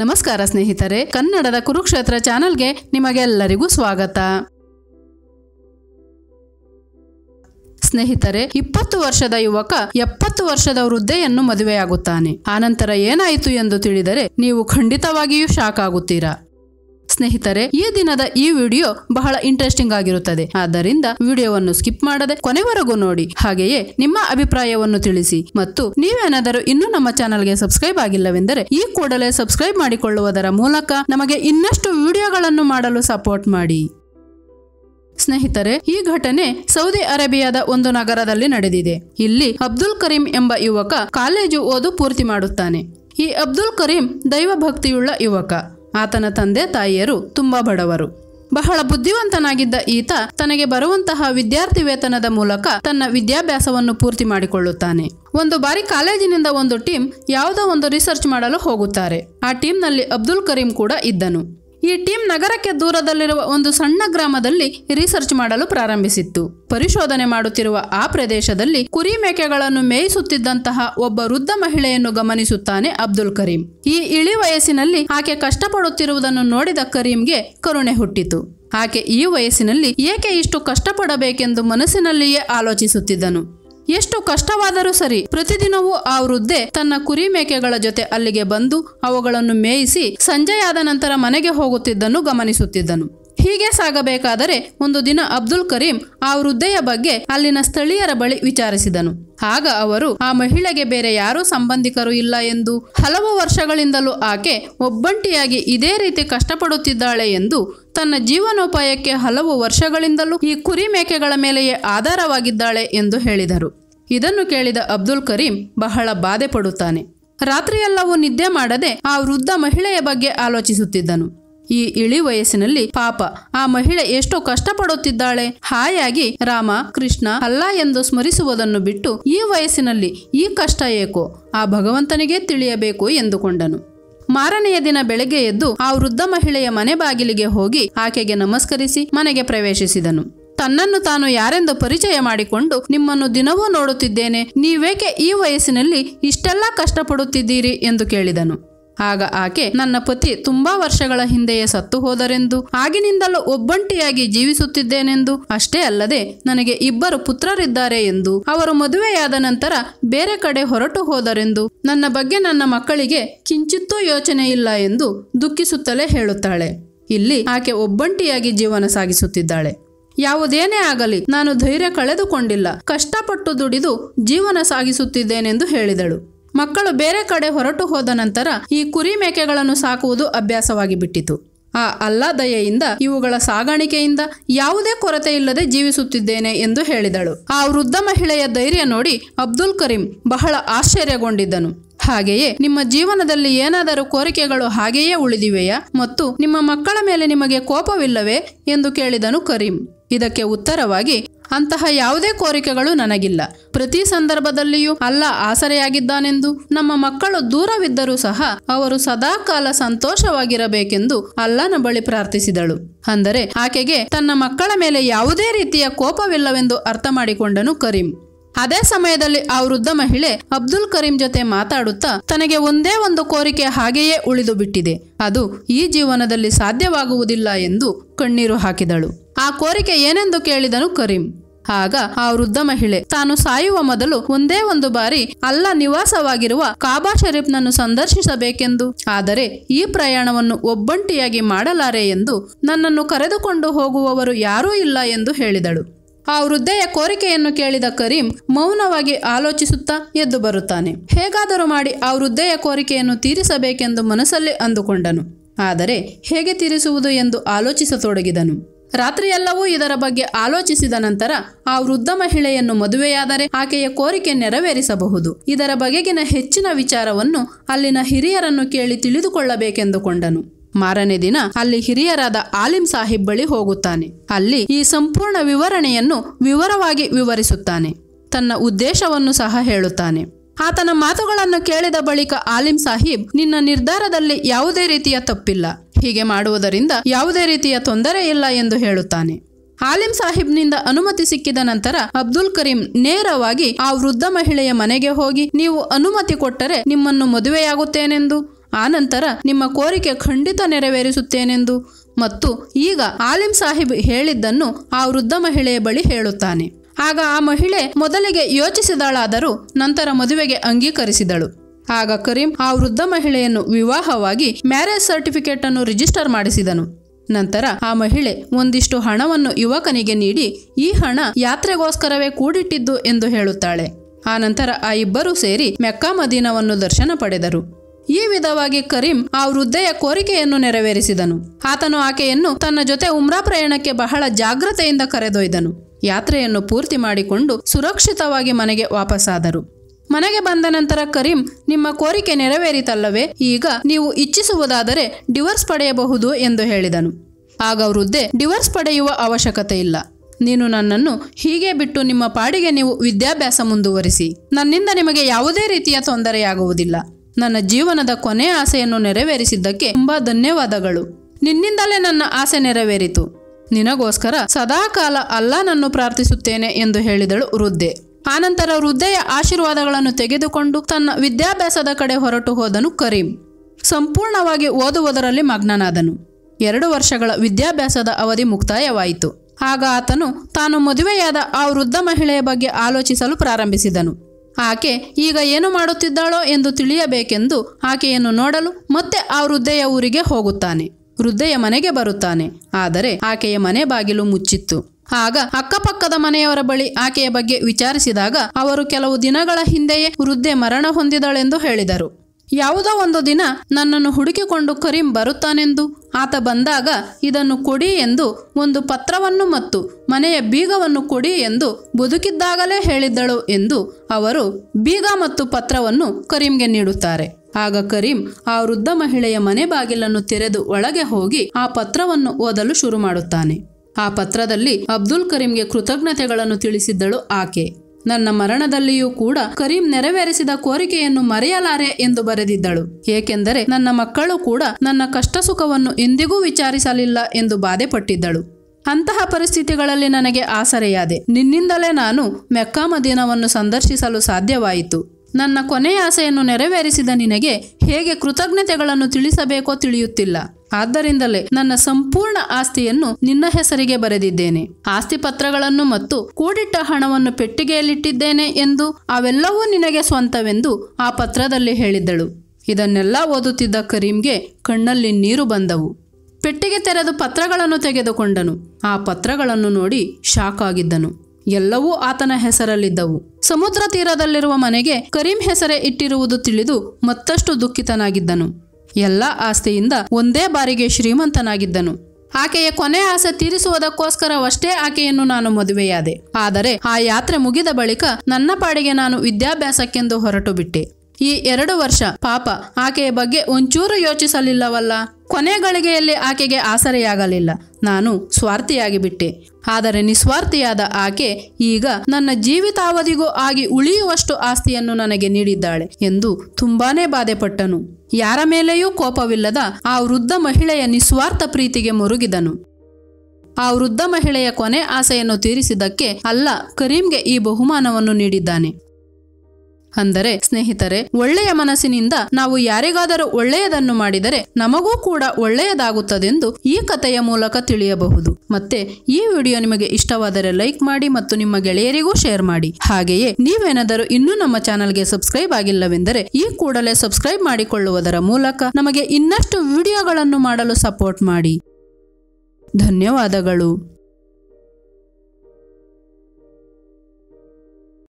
ನಮಸ್ಕಾರ ಸ್ನೇಹಿತರೆ ಕನ್ನಡದ ಕುರುಕ್ಷೇತ್ರ ಚಾನೆಲ್ಗೆ ನಿಮಗೆಲ್ಲರಿಗೂ ಸ್ವಾಗತ ಸ್ನೇಹಿತರೆ ಇಪ್ಪತ್ತು ವರ್ಷದ ಯುವಕ ಎಪ್ಪತ್ತು ವರ್ಷದ ವೃದ್ಧೆಯನ್ನು ಮದುವೆಯಾಗುತ್ತಾನೆ ಆನಂತರ ಏನಾಯಿತು ಎಂದು ತಿಳಿದರೆ ನೀವು ಖಂಡಿತವಾಗಿಯೂ ಶಾಕ್ ಆಗುತ್ತೀರಾ ಸ್ನೇಹಿತರೆ ಈ ದಿನದ ಈ ವಿಡಿಯೋ ಬಹಳ ಇಂಟ್ರೆಸ್ಟಿಂಗ್ ಆಗಿರುತ್ತದೆ ಆದ್ದರಿಂದ ವಿಡಿಯೋವನ್ನು ಸ್ಕಿಪ್ ಮಾಡದೆ ಕೊನೆವರೆಗೂ ನೋಡಿ ಹಾಗೆಯೇ ನಿಮ್ಮ ಅಭಿಪ್ರಾಯವನ್ನು ತಿಳಿಸಿ ಮತ್ತು ನೀವೇನಾದರೂ ಇನ್ನೂ ನಮ್ಮ ಚಾನೆಲ್ಗೆ ಸಬ್ಸ್ಕ್ರೈಬ್ ಆಗಿಲ್ಲವೆಂದರೆ ಈ ಕೂಡಲೇ ಸಬ್ಸ್ಕ್ರೈಬ್ ಮಾಡಿಕೊಳ್ಳುವುದರ ಮೂಲಕ ನಮಗೆ ಇನ್ನಷ್ಟು ವಿಡಿಯೋಗಳನ್ನು ಮಾಡಲು ಸಪೋರ್ಟ್ ಮಾಡಿ ಸ್ನೇಹಿತರೆ ಈ ಘಟನೆ ಸೌದಿ ಅರೇಬಿಯಾದ ಒಂದು ನಗರದಲ್ಲಿ ನಡೆದಿದೆ ಇಲ್ಲಿ ಅಬ್ದುಲ್ ಕರೀಂ ಎಂಬ ಯುವಕ ಕಾಲೇಜು ಓದು ಪೂರ್ತಿ ಮಾಡುತ್ತಾನೆ ಈ ಅಬ್ದುಲ್ ಕರೀಂ ದೈವ ಭಕ್ತಿಯುಳ್ಳ ಯುವಕ ಆತನ ತಂದೆ ತಾಯಿಯರು ತುಂಬಾ ಬಡವರು ಬಹಳ ಬುದ್ಧಿವಂತನಾಗಿದ್ದ ಈತ ತನಗೆ ಬರುವಂತಹ ವಿದ್ಯಾರ್ಥಿ ವೇತನದ ಮೂಲಕ ತನ್ನ ವಿದ್ಯಾಭ್ಯಾಸವನ್ನು ಪೂರ್ತಿ ಮಾಡಿಕೊಳ್ಳುತ್ತಾನೆ ಒಂದು ಬಾರಿ ಕಾಲೇಜಿನಿಂದ ಒಂದು ಟೀಮ್ ಯಾವುದೋ ಒಂದು ರಿಸರ್ಚ್ ಮಾಡಲು ಹೋಗುತ್ತಾರೆ ಆ ಟೀಮ್ನಲ್ಲಿ ಅಬ್ದುಲ್ ಕರೀಂ ಕೂಡ ಇದ್ದನು ಈ ಟೀಮ್ ನಗರಕ್ಕೆ ದೂರದಲ್ಲಿರುವ ಒಂದು ಸಣ್ಣ ಗ್ರಾಮದಲ್ಲಿ ರಿಸರ್ಚ್ ಮಾಡಲು ಪ್ರಾರಂಭಿಸಿತ್ತು ಪರಿಶೋಧನೆ ಮಾಡುತ್ತಿರುವ ಆ ಪ್ರದೇಶದಲ್ಲಿ ಕುರಿ ಮೇಕೆಗಳನ್ನು ಮೇಯಿಸುತ್ತಿದ್ದಂತಹ ಒಬ್ಬ ವೃದ್ಧ ಮಹಿಳೆಯನ್ನು ಗಮನಿಸುತ್ತಾನೆ ಅಬ್ದುಲ್ ಕರೀಂ ಈ ಇಳಿ ವಯಸ್ಸಿನಲ್ಲಿ ಆಕೆ ಕಷ್ಟಪಡುತ್ತಿರುವುದನ್ನು ನೋಡಿದ ಕರೀಂಗೆ ಕರುಣೆ ಹುಟ್ಟಿತು ಆಕೆ ಈ ವಯಸ್ಸಿನಲ್ಲಿ ಏಕೆ ಇಷ್ಟು ಕಷ್ಟಪಡಬೇಕೆಂದು ಮನಸ್ಸಿನಲ್ಲಿಯೇ ಆಲೋಚಿಸುತ್ತಿದ್ದನು ಎಷ್ಟು ಕಷ್ಟವಾದರೂ ಸರಿ ಪ್ರತಿದಿನವೂ ಆ ವೃದ್ಧೆ ತನ್ನ ಕುರಿ ಮೇಕೆಗಳ ಜೊತೆ ಅಲ್ಲಿಗೆ ಬಂದು ಅವುಗಳನ್ನು ಮೇಯಿಸಿ ಸಂಜೆಯಾದ ನಂತರ ಮನೆಗೆ ಹೋಗುತ್ತಿದ್ದನ್ನು ಗಮನಿಸುತ್ತಿದ್ದನು ಹೀಗೆ ಸಾಗಬೇಕಾದರೆ ಒಂದು ದಿನ ಅಬ್ದುಲ್ ಕರೀಂ ಆ ವೃದ್ಧೆಯ ಬಗ್ಗೆ ಅಲ್ಲಿನ ಸ್ಥಳೀಯರ ಬಳಿ ವಿಚಾರಿಸಿದನು ಆಗ ಅವರು ಆ ಮಹಿಳೆಗೆ ಬೇರೆ ಯಾರೂ ಸಂಬಂಧಿಕರು ಇಲ್ಲ ಎಂದು ಹಲವು ವರ್ಷಗಳಿಂದಲೂ ಆಕೆ ಒಬ್ಬಂಟಿಯಾಗಿ ಇದೇ ರೀತಿ ಕಷ್ಟಪಡುತ್ತಿದ್ದಾಳೆ ಎಂದು ತನ್ನ ಜೀವನೋಪಾಯಕ್ಕೆ ಹಲವು ವರ್ಷಗಳಿಂದಲೂ ಈ ಕುರಿ ಮೇಕೆಗಳ ಮೇಲೆಯೇ ಆಧಾರವಾಗಿದ್ದಾಳೆ ಎಂದು ಹೇಳಿದರು ಇದನ್ನು ಕೇಳಿದ ಅಬ್ದುಲ್ ಕರೀಂ ಬಹಳ ಬಾಧೆ ಪಡುತ್ತಾನೆ ರಾತ್ರಿಯೆಲ್ಲವೂ ನಿದ್ದೆ ಮಾಡದೆ ಆ ವೃದ್ಧ ಮಹಿಳೆಯ ಬಗ್ಗೆ ಆಲೋಚಿಸುತ್ತಿದ್ದನು ಈ ಇಳಿ ವಯಸ್ಸಿನಲ್ಲಿ ಪಾಪ ಆ ಮಹಿಳೆ ಎಷ್ಟೋ ಕಷ್ಟಪಡುತ್ತಿದ್ದಾಳೆ ಹಾಯಾಗಿ ರಾಮ ಕೃಷ್ಣ ಅಲ್ಲ ಎಂದು ಸ್ಮರಿಸುವುದನ್ನು ಬಿಟ್ಟು ಈ ವಯಸ್ಸಿನಲ್ಲಿ ಈ ಕಷ್ಟ ಏಕೋ ಆ ಭಗವಂತನಿಗೆ ತಿಳಿಯಬೇಕು ಎಂದುಕೊಂಡನು ಮಾರನೆಯ ದಿನ ಬೆಳಗ್ಗೆ ಎದ್ದು ಆ ವೃದ್ಧ ಮಹಿಳೆಯ ಮನೆ ಬಾಗಿಲಿಗೆ ಹೋಗಿ ಆಕೆಗೆ ನಮಸ್ಕರಿಸಿ ಮನೆಗೆ ಪ್ರವೇಶಿಸಿದನು ತನ್ನನ್ನು ತಾನು ಯಾರೆಂದು ಪರಿಚಯ ಮಾಡಿಕೊಂಡು ನಿಮ್ಮನ್ನು ದಿನವೂ ನೋಡುತ್ತಿದ್ದೇನೆ ನೀವೇಕೆ ಈ ವಯಸ್ಸಿನಲ್ಲಿ ಇಷ್ಟೆಲ್ಲ ಕಷ್ಟಪಡುತ್ತಿದ್ದೀರಿ ಎಂದು ಕೇಳಿದನು ಆಗ ಆಕೆ ನನ್ನ ಪತಿ ತುಂಬಾ ವರ್ಷಗಳ ಹಿಂದೆಯೇ ಸತ್ತು ಹೋದರೆಂದು ಆಗಿನಿಂದಲೂ ಒಬ್ಬಂಟಿಯಾಗಿ ಜೀವಿಸುತ್ತಿದ್ದೇನೆಂದು ಅಷ್ಟೇ ಅಲ್ಲದೆ ನನಗೆ ಇಬ್ಬರು ಪುತ್ರರಿದ್ದಾರೆ ಎಂದು ಅವರು ಮದುವೆಯಾದ ನಂತರ ಬೇರೆ ಕಡೆ ಹೊರಟು ಹೋದರೆಂದು ನನ್ನ ಬಗ್ಗೆ ನನ್ನ ಮಕ್ಕಳಿಗೆ ಕಿಂಚಿತ್ತೂ ಯೋಚನೆ ಇಲ್ಲ ಎಂದು ದುಃಖಿಸುತ್ತಲೇ ಹೇಳುತ್ತಾಳೆ ಇಲ್ಲಿ ಆಕೆ ಒಬ್ಬಂಟಿಯಾಗಿ ಜೀವನ ಸಾಗಿಸುತ್ತಿದ್ದಾಳೆ ಯಾವುದೇನೇ ಆಗಲಿ ನಾನು ಧೈರ್ಯ ಕಳೆದುಕೊಂಡಿಲ್ಲ ಕಷ್ಟಪಟ್ಟು ದುಡಿದು ಜೀವನ ಸಾಗಿಸುತ್ತಿದ್ದೇನೆಂದು ಹೇಳಿದಳು ಮಕ್ಕಳು ಬೇರೆ ಕಡೆ ಹೊರಟು ಹೋದ ನಂತರ ಈ ಕುರಿ ಮೇಕೆಗಳನ್ನು ಸಾಕುವುದು ಅಭ್ಯಾಸವಾಗಿ ಬಿಟ್ಟಿತು ಆ ಅಲ್ಲಾ ದಯೆಯಿಂದ ಇವುಗಳ ಸಾಗಾಣಿಕೆಯಿಂದ ಯಾವುದೇ ಕೊರತೆ ಇಲ್ಲದೆ ಜೀವಿಸುತ್ತಿದ್ದೇನೆ ಎಂದು ಹೇಳಿದಳು ಆ ವೃದ್ಧ ಮಹಿಳೆಯ ಧೈರ್ಯ ನೋಡಿ ಅಬ್ದುಲ್ ಕರೀಂ ಬಹಳ ಆಶ್ಚರ್ಯಗೊಂಡಿದ್ದನು ಹಾಗೆಯೇ ನಿಮ್ಮ ಜೀವನದಲ್ಲಿ ಏನಾದರೂ ಕೋರಿಕೆಗಳು ಹಾಗೆಯೇ ಉಳಿದಿವೆಯಾ ಮತ್ತು ನಿಮ್ಮ ಮಕ್ಕಳ ಮೇಲೆ ನಿಮಗೆ ಕೋಪವಿಲ್ಲವೇ ಎಂದು ಕೇಳಿದನು ಕರೀಂ ಇದಕ್ಕೆ ಉತ್ತರವಾಗಿ ಅಂತಹ ಯಾವುದೇ ಕೋರಿಕೆಗಳು ನನಗಿಲ್ಲ ಪ್ರತಿ ಸಂದರ್ಭದಲ್ಲಿಯೂ ಅಲ್ಲ ಆಸರೆಯಾಗಿದ್ದಾನೆಂದು ನಮ್ಮ ಮಕ್ಕಳು ದೂರವಿದ್ದರೂ ಸಹ ಅವರು ಸದಾಕಾಲ ಸಂತೋಷವಾಗಿರಬೇಕೆಂದು ಅಲ್ಲನ ಬಳಿ ಪ್ರಾರ್ಥಿಸಿದಳು ಅಂದರೆ ಆಕೆಗೆ ತನ್ನ ಮಕ್ಕಳ ಮೇಲೆ ಯಾವುದೇ ರೀತಿಯ ಕೋಪವಿಲ್ಲವೆಂದು ಅರ್ಥ ಮಾಡಿಕೊಂಡನು ಕರೀಂ ಅದೇ ಸಮಯದಲ್ಲಿ ಆ ವೃದ್ಧ ಮಹಿಳೆ ಅಬ್ದುಲ್ ಕರೀಂ ಜೊತೆ ಮಾತಾಡುತ್ತಾ ತನಗೆ ಒಂದೇ ಒಂದು ಕೋರಿಕೆ ಹಾಗೆಯೇ ಉಳಿದು ಬಿಟ್ಟಿದೆ ಅದು ಈ ಜೀವನದಲ್ಲಿ ಸಾಧ್ಯವಾಗುವುದಿಲ್ಲ ಎಂದು ಕಣ್ಣೀರು ಹಾಕಿದಳು ಆ ಕೋರಿಕೆ ಏನೆಂದು ಕೇಳಿದನು ಕರೀಂ ಆಗ ಆ ವೃದ್ಧ ಮಹಿಳೆ ತಾನು ಸಾಯುವ ಮೊದಲು ಒಂದೇ ಒಂದು ಬಾರಿ ಅಲ್ಲ ನಿವಾಸವಾಗಿರುವ ಕಾಬಾ ಶರೀಫ್ನನ್ನು ಸಂದರ್ಶಿಸಬೇಕೆಂದು ಆದರೆ ಈ ಪ್ರಯಾಣವನ್ನು ಒಬ್ಬಂಟಿಯಾಗಿ ಮಾಡಲಾರೆ ಎಂದು ನನ್ನನ್ನು ಕರೆದುಕೊಂಡು ಹೋಗುವವರು ಯಾರೂ ಇಲ್ಲ ಎಂದು ಹೇಳಿದಳು ಆ ವೃದ್ಧೆಯ ಕೋರಿಕೆಯನ್ನು ಕೇಳಿದ ಕರೀಂ ಮೌನವಾಗಿ ಆಲೋಚಿಸುತ್ತಾ ಎದ್ದು ಬರುತ್ತಾನೆ ಹೇಗಾದರೂ ಮಾಡಿ ಆ ವೃದ್ಧೆಯ ಕೋರಿಕೆಯನ್ನು ತೀರಿಸಬೇಕೆಂದು ಮನಸ್ಸಲ್ಲೇ ಅಂದುಕೊಂಡನು ಆದರೆ ಹೇಗೆ ತೀರಿಸುವುದು ಎಂದು ಆಲೋಚಿಸತೊಡಗಿದನು ರಾತ್ರಿಯೆಲ್ಲವೂ ಇದರ ಬಗ್ಗೆ ಆಲೋಚಿಸಿದ ನಂತರ ಆ ವೃದ್ಧ ಮಹಿಳೆಯನ್ನು ಮದುವೆಯಾದರೆ ಆಕೆಯ ಕೋರಿಕೆ ನೆರವೇರಿಸಬಹುದು ಇದರ ಬಗೆಗಿನ ಹೆಚ್ಚಿನ ವಿಚಾರವನ್ನು ಅಲ್ಲಿನ ಹಿರಿಯರನ್ನು ಕೇಳಿ ತಿಳಿದುಕೊಳ್ಳಬೇಕೆಂದುಕೊಂಡನು ಮಾರನೇ ದಿನ ಅಲ್ಲಿ ಹಿರಿಯರಾದ ಆಲಿಂ ಸಾಹಿಬ್ ಬಳಿ ಹೋಗುತ್ತಾನೆ ಅಲ್ಲಿ ಈ ಸಂಪೂರ್ಣ ವಿವರಣೆಯನ್ನು ವಿವರವಾಗಿ ವಿವರಿಸುತ್ತಾನೆ ತನ್ನ ಉದ್ದೇಶವನ್ನು ಸಹ ಹೇಳುತ್ತಾನೆ ಆತನ ಮಾತುಗಳನ್ನು ಕೇಳಿದ ಬಳಿಕ ಆಲಿಂ ಸಾಹಿಬ್ ನಿನ್ನ ನಿರ್ಧಾರದಲ್ಲಿ ಯಾವುದೇ ರೀತಿಯ ತಪ್ಪಿಲ್ಲ ಹೀಗೆ ಮಾಡುವುದರಿಂದ ಯಾವುದೇ ರೀತಿಯ ತೊಂದರೆ ಇಲ್ಲ ಎಂದು ಹೇಳುತ್ತಾನೆ ಆಲಿಂ ಸಾಹಿಬ್ನಿಂದ ಅನುಮತಿ ಸಿಕ್ಕಿದ ನಂತರ ಅಬ್ದುಲ್ ಕರೀಂ ನೇರವಾಗಿ ಆ ವೃದ್ಧ ಮಹಿಳೆಯ ಮನೆಗೆ ಹೋಗಿ ನೀವು ಅನುಮತಿ ಕೊಟ್ಟರೆ ನಿಮ್ಮನ್ನು ಮದುವೆಯಾಗುತ್ತೇನೆಂದು ಆನಂತರ ನಿಮ್ಮ ಕೋರಿಕೆ ಖಂಡಿತ ನೆರವೇರಿಸುತ್ತೇನೆಂದು ಮತ್ತು ಈಗ ಆಲಿಂ ಸಾಹಿಬ್ ಹೇಳಿದ್ದನ್ನು ಆ ವೃದ್ಧ ಮಹಿಳೆಯ ಬಳಿ ಹೇಳುತ್ತಾನೆ ಆಗ ಆ ಮಹಿಳೆ ಮೊದಲಿಗೆ ಯೋಚಿಸಿದಳಾದರೂ ನಂತರ ಮದುವೆಗೆ ಅಂಗೀಕರಿಸಿದಳು ಆಗ ಕರೀಂ ಆ ವೃದ್ಧ ಮಹಿಳೆಯನ್ನು ವಿವಾಹವಾಗಿ ಮ್ಯಾರೇಜ್ ಸರ್ಟಿಫಿಕೇಟ್ ಅನ್ನು ರಿಜಿಸ್ಟರ್ ಮಾಡಿಸಿದನು ನಂತರ ಆ ಮಹಿಳೆ ಒಂದಿಷ್ಟು ಹಣವನ್ನು ಯುವಕನಿಗೆ ನೀಡಿ ಈ ಹಣ ಯಾತ್ರೆಗೋಸ್ಕರವೇ ಕೂಡಿಟ್ಟಿದ್ದು ಎಂದು ಹೇಳುತ್ತಾಳೆ ಆ ನಂತರ ಆ ಇಬ್ಬರೂ ಸೇರಿ ಮೆಕ್ಕಾ ಮದೀನವನ್ನು ದರ್ಶನ ಪಡೆದರು ಈ ವಿಧವಾಗಿ ಕರೀಂ ಆ ವೃದ್ಧೆಯ ಕೋರಿಕೆಯನ್ನು ನೆರವೇರಿಸಿದನು ಆತನು ಆಕೆಯನ್ನು ತನ್ನ ಜೊತೆ ಉಮ್ರಾ ಪ್ರಯಾಣಕ್ಕೆ ಬಹಳ ಜಾಗ್ರತೆಯಿಂದ ಕರೆದೊಯ್ದನು ಯಾತ್ರೆಯನ್ನು ಪೂರ್ತಿ ಮಾಡಿಕೊಂಡು ಸುರಕ್ಷಿತವಾಗಿ ಮನೆಗೆ ವಾಪಸ್ಸಾದರು ಮನೆಗೆ ಬಂದ ನಂತರ ಕರೀಂ ನಿಮ್ಮ ಕೋರಿಕೆ ನೆರವೇರಿತಲ್ಲವೇ ಈಗ ನೀವು ಇಚ್ಛಿಸುವುದಾದರೆ ಡಿವೋರ್ಸ್ ಪಡೆಯಬಹುದು ಎಂದು ಹೇಳಿದನು ಆಗ ವೃದ್ಧೆ ಡಿವೋರ್ಸ್ ಪಡೆಯುವ ಅವಶ್ಯಕತೆ ಇಲ್ಲ ನೀನು ನನ್ನನ್ನು ಹೀಗೆ ಬಿಟ್ಟು ನಿಮ್ಮ ಪಾಡಿಗೆ ನೀವು ವಿದ್ಯಾಭ್ಯಾಸ ಮುಂದುವರಿಸಿ ನನ್ನಿಂದ ನಿಮಗೆ ಯಾವುದೇ ರೀತಿಯ ತೊಂದರೆಯಾಗುವುದಿಲ್ಲ ನನ್ನ ಜೀವನದ ಕೊನೆಯ ಆಸೆಯನ್ನು ನೆರವೇರಿಸಿದ್ದಕ್ಕೆ ತುಂಬಾ ಧನ್ಯವಾದಗಳು ನಿನ್ನಿಂದಲೇ ನನ್ನ ಆಸೆ ನೆರವೇರಿತು ನಿನಗೋಸ್ಕರ ಸದಾಕಾಲ ನನ್ನು ಪ್ರಾರ್ಥಿಸುತ್ತೇನೆ ಎಂದು ಹೇಳಿದಳು ವೃದ್ಧೆ ಆನಂತರ ವೃದ್ಧೆಯ ಆಶೀರ್ವಾದಗಳನ್ನು ತೆಗೆದುಕೊಂಡು ತನ್ನ ವಿದ್ಯಾಭ್ಯಾಸದ ಕಡೆ ಹೊರಟು ಹೋದನು ಕರೀಂ ಸಂಪೂರ್ಣವಾಗಿ ಓದುವುದರಲ್ಲಿ ಮಗ್ನನಾದನು ಎರಡು ವರ್ಷಗಳ ವಿದ್ಯಾಭ್ಯಾಸದ ಅವಧಿ ಮುಕ್ತಾಯವಾಯಿತು ಆಗ ಆತನು ತಾನು ಮದುವೆಯಾದ ಆ ವೃದ್ಧ ಮಹಿಳೆಯ ಬಗ್ಗೆ ಆಲೋಚಿಸಲು ಪ್ರಾರಂಭಿಸಿದನು ಆಕೆ ಈಗ ಏನು ಮಾಡುತ್ತಿದ್ದಾಳೋ ಎಂದು ತಿಳಿಯಬೇಕೆಂದು ಆಕೆಯನ್ನು ನೋಡಲು ಮತ್ತೆ ಆ ವೃದ್ಧೆಯ ಊರಿಗೆ ಹೋಗುತ್ತಾನೆ ವೃದ್ಧೆಯ ಮನೆಗೆ ಬರುತ್ತಾನೆ ಆದರೆ ಆಕೆಯ ಮನೆ ಬಾಗಿಲು ಮುಚ್ಚಿತ್ತು ಆಗ ಅಕ್ಕಪಕ್ಕದ ಮನೆಯವರ ಬಳಿ ಆಕೆಯ ಬಗ್ಗೆ ವಿಚಾರಿಸಿದಾಗ ಅವರು ಕೆಲವು ದಿನಗಳ ಹಿಂದೆಯೇ ವೃದ್ಧೆ ಮರಣ ಹೊಂದಿದಳೆಂದು ಹೇಳಿದರು ಯಾವುದೋ ಒಂದು ದಿನ ನನ್ನನ್ನು ಹುಡುಕಿಕೊಂಡು ಕರೀಂ ಬರುತ್ತಾನೆಂದು ಆತ ಬಂದಾಗ ಇದನ್ನು ಕೊಡಿ ಎಂದು ಒಂದು ಪತ್ರವನ್ನು ಮತ್ತು ಮನೆಯ ಬೀಗವನ್ನು ಕೊಡಿ ಎಂದು ಬದುಕಿದ್ದಾಗಲೇ ಹೇಳಿದ್ದಳು ಎಂದು ಅವರು ಬೀಗ ಮತ್ತು ಪತ್ರವನ್ನು ಕರೀಂಗೆ ನೀಡುತ್ತಾರೆ ಆಗ ಕರೀಂ ಆ ವೃದ್ಧ ಮಹಿಳೆಯ ಮನೆ ಬಾಗಿಲನ್ನು ತೆರೆದು ಒಳಗೆ ಹೋಗಿ ಆ ಪತ್ರವನ್ನು ಓದಲು ಶುರು ಮಾಡುತ್ತಾನೆ ಆ ಪತ್ರದಲ್ಲಿ ಅಬ್ದುಲ್ ಕರೀಂಗೆ ಕೃತಜ್ಞತೆಗಳನ್ನು ತಿಳಿಸಿದ್ದಳು ಆಕೆ ನನ್ನ ಮರಣದಲ್ಲಿಯೂ ಕೂಡ ಕರೀಂ ನೆರವೇರಿಸಿದ ಕೋರಿಕೆಯನ್ನು ಮರೆಯಲಾರೆ ಎಂದು ಬರೆದಿದ್ದಳು ಏಕೆಂದರೆ ನನ್ನ ಮಕ್ಕಳು ಕೂಡ ನನ್ನ ಕಷ್ಟ ಸುಖವನ್ನು ಎಂದಿಗೂ ವಿಚಾರಿಸಲಿಲ್ಲ ಎಂದು ಪಟ್ಟಿದ್ದಳು ಅಂತಹ ಪರಿಸ್ಥಿತಿಗಳಲ್ಲಿ ನನಗೆ ಆಸರೆಯಾದೆ ನಿನ್ನಿಂದಲೇ ನಾನು ದಿನವನ್ನು ಸಂದರ್ಶಿಸಲು ಸಾಧ್ಯವಾಯಿತು ನನ್ನ ಕೊನೆಯ ಆಸೆಯನ್ನು ನೆರವೇರಿಸಿದ ನಿನಗೆ ಹೇಗೆ ಕೃತಜ್ಞತೆಗಳನ್ನು ತಿಳಿಸಬೇಕೋ ತಿಳಿಯುತ್ತಿಲ್ಲ ಆದ್ದರಿಂದಲೇ ನನ್ನ ಸಂಪೂರ್ಣ ಆಸ್ತಿಯನ್ನು ನಿನ್ನ ಹೆಸರಿಗೆ ಬರೆದಿದ್ದೇನೆ ಆಸ್ತಿ ಪತ್ರಗಳನ್ನು ಮತ್ತು ಕೂಡಿಟ್ಟ ಹಣವನ್ನು ಪೆಟ್ಟಿಗೆಯಲ್ಲಿಟ್ಟಿದ್ದೇನೆ ಎಂದು ಅವೆಲ್ಲವೂ ನಿನಗೆ ಸ್ವಂತವೆಂದು ಆ ಪತ್ರದಲ್ಲಿ ಹೇಳಿದ್ದಳು ಇದನ್ನೆಲ್ಲ ಓದುತ್ತಿದ್ದ ಕರೀಂಗೆ ಕಣ್ಣಲ್ಲಿ ನೀರು ಬಂದವು ಪೆಟ್ಟಿಗೆ ತೆರೆದು ಪತ್ರಗಳನ್ನು ತೆಗೆದುಕೊಂಡನು ಆ ಪತ್ರಗಳನ್ನು ನೋಡಿ ಶಾಕ್ ಆಗಿದ್ದನು ಎಲ್ಲವೂ ಆತನ ಹೆಸರಲ್ಲಿದ್ದವು ಸಮುದ್ರ ತೀರದಲ್ಲಿರುವ ಮನೆಗೆ ಕರೀಂ ಹೆಸರೇ ಇಟ್ಟಿರುವುದು ತಿಳಿದು ಮತ್ತಷ್ಟು ದುಃಖಿತನಾಗಿದ್ದನು ಎಲ್ಲ ಆಸ್ತಿಯಿಂದ ಒಂದೇ ಬಾರಿಗೆ ಶ್ರೀಮಂತನಾಗಿದ್ದನು ಆಕೆಯ ಕೊನೆ ಆಸೆ ತೀರಿಸುವುದಕ್ಕೋಸ್ಕರವಷ್ಟೇ ಆಕೆಯನ್ನು ನಾನು ಮದುವೆಯಾದೆ ಆದರೆ ಆ ಯಾತ್ರೆ ಮುಗಿದ ಬಳಿಕ ನನ್ನ ಪಾಡಿಗೆ ನಾನು ವಿದ್ಯಾಭ್ಯಾಸಕ್ಕೆಂದು ಹೊರಟು ಬಿಟ್ಟೆ ಈ ಎರಡು ವರ್ಷ ಪಾಪ ಆಕೆಯ ಬಗ್ಗೆ ಒಂಚೂರು ಯೋಚಿಸಲಿಲ್ಲವಲ್ಲ ಕೊನೆ ಗಳಿಗೆಯಲ್ಲಿ ಆಕೆಗೆ ಆಸರೆಯಾಗಲಿಲ್ಲ ನಾನು ಸ್ವಾರ್ಥಿಯಾಗಿ ಬಿಟ್ಟೆ ಆದರೆ ನಿಸ್ವಾರ್ಥಿಯಾದ ಆಕೆ ಈಗ ನನ್ನ ಜೀವಿತಾವಧಿಗೂ ಆಗಿ ಉಳಿಯುವಷ್ಟು ಆಸ್ತಿಯನ್ನು ನನಗೆ ನೀಡಿದ್ದಾಳೆ ಎಂದು ತುಂಬಾನೇ ಬಾಧೆಪಟ್ಟನು ಯಾರ ಮೇಲೆಯೂ ಕೋಪವಿಲ್ಲದ ಆ ವೃದ್ಧ ಮಹಿಳೆಯ ನಿಸ್ವಾರ್ಥ ಪ್ರೀತಿಗೆ ಮುರುಗಿದನು ಆ ವೃದ್ಧ ಮಹಿಳೆಯ ಕೊನೆ ಆಸೆಯನ್ನು ತೀರಿಸಿದ್ದಕ್ಕೆ ಅಲ್ಲ ಕರೀಂಗೆ ಈ ಬಹುಮಾನವನ್ನು ನೀಡಿದ್ದಾನೆ ಅಂದರೆ ಸ್ನೇಹಿತರೆ ಒಳ್ಳೆಯ ಮನಸ್ಸಿನಿಂದ ನಾವು ಯಾರಿಗಾದರೂ ಒಳ್ಳೆಯದನ್ನು ಮಾಡಿದರೆ ನಮಗೂ ಕೂಡ ಒಳ್ಳೆಯದಾಗುತ್ತದೆಂದು ಈ ಕಥೆಯ ಮೂಲಕ ತಿಳಿಯಬಹುದು ಮತ್ತೆ ಈ ವಿಡಿಯೋ ನಿಮಗೆ ಇಷ್ಟವಾದರೆ ಲೈಕ್ ಮಾಡಿ ಮತ್ತು ನಿಮ್ಮ ಗೆಳೆಯರಿಗೂ ಶೇರ್ ಮಾಡಿ ಹಾಗೆಯೇ ನೀವೇನಾದರೂ ಇನ್ನೂ ನಮ್ಮ ಚಾನೆಲ್ಗೆ ಸಬ್ಸ್ಕ್ರೈಬ್ ಆಗಿಲ್ಲವೆಂದರೆ ಈ ಕೂಡಲೇ ಸಬ್ಸ್ಕ್ರೈಬ್ ಮಾಡಿಕೊಳ್ಳುವುದರ ಮೂಲಕ ನಮಗೆ ಇನ್ನಷ್ಟು ವಿಡಿಯೋಗಳನ್ನು ಮಾಡಲು ಸಪೋರ್ಟ್ ಮಾಡಿ ಧನ್ಯವಾದಗಳು